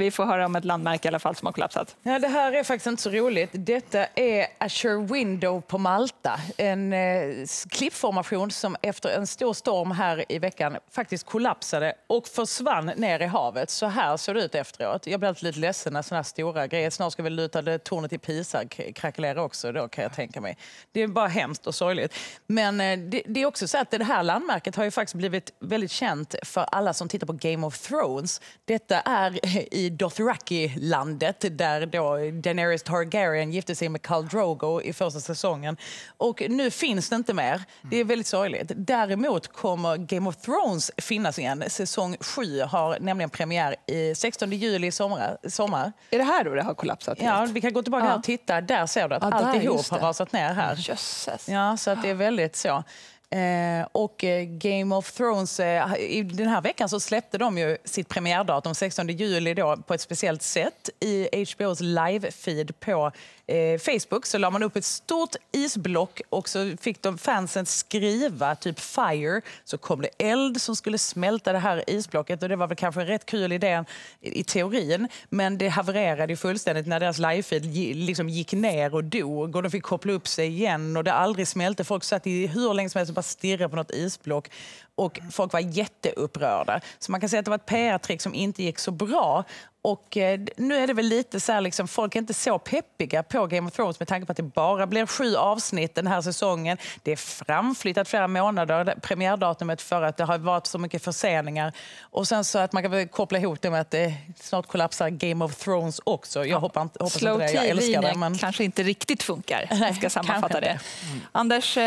vi får höra om ett landmärke i alla fall som har kollapsat. Ja, det här är faktiskt inte så roligt. Detta är Azure Window på Malta. En eh, klippformation som efter en stor storm här i veckan faktiskt kollapsade och försvann ner i havet. Så här såg det ut efteråt. Jag blir lite ledsen när sådana stora grejer... Snart ska vi lutade tornet i Pisa krackelera också då kan jag tänka mig. Det är bara hemskt och sorgligt. Men eh, det, det, är också så att det här landmärket har ju faktiskt blivit väldigt känt för alla som tittar på Game of Thrones. Detta är i i Dothraki-landet där då Daenerys Targaryen gifte sig med Khal Drogo i första säsongen. Och nu finns det inte mer. Det är väldigt sorgligt. Däremot kommer Game of Thrones finnas igen. Säsong 7 har nämligen premiär i 16 juli i sommar. Är det här då det har kollapsat? Ja, vi kan gå tillbaka ja. och titta. Där ser du att ja, alltihop har rasat ner här. Jösses. Ja, så att det är väldigt så. Eh, och eh, Game of Thrones, eh, i den här veckan så släppte de ju sitt premiärdatum 16 juli då, på ett speciellt sätt. I HBOs live-feed på eh, Facebook så la man upp ett stort isblock och så fick de fansen skriva typ fire. Så kom det eld som skulle smälta det här isblocket och det var väl kanske en rätt kul idé i, i teorin. Men det havererade ju fullständigt när deras live-feed liksom gick ner och dog och de fick koppla upp sig igen och det aldrig smälte. Folk satt i hur länge som helst bara stirrade på något isblock och folk var jätteupprörda. Så man kan säga att det var ett PR-trick som inte gick så bra. Och eh, nu är det väl lite så här, liksom, folk är inte så peppiga på Game of Thrones med tanke på att det bara blir sju avsnitt den här säsongen. Det är framflyttat flera månader, premiärdatumet för att det har varit så mycket förseningar. Och sen så att man kan koppla ihop det med att det eh, snart kollapsar Game of Thrones också. Jag hoppar, hoppas Slow inte det, jag älskar det. Men... kanske inte riktigt funkar, jag ska sammanfatta det. Mm. Anders, eh,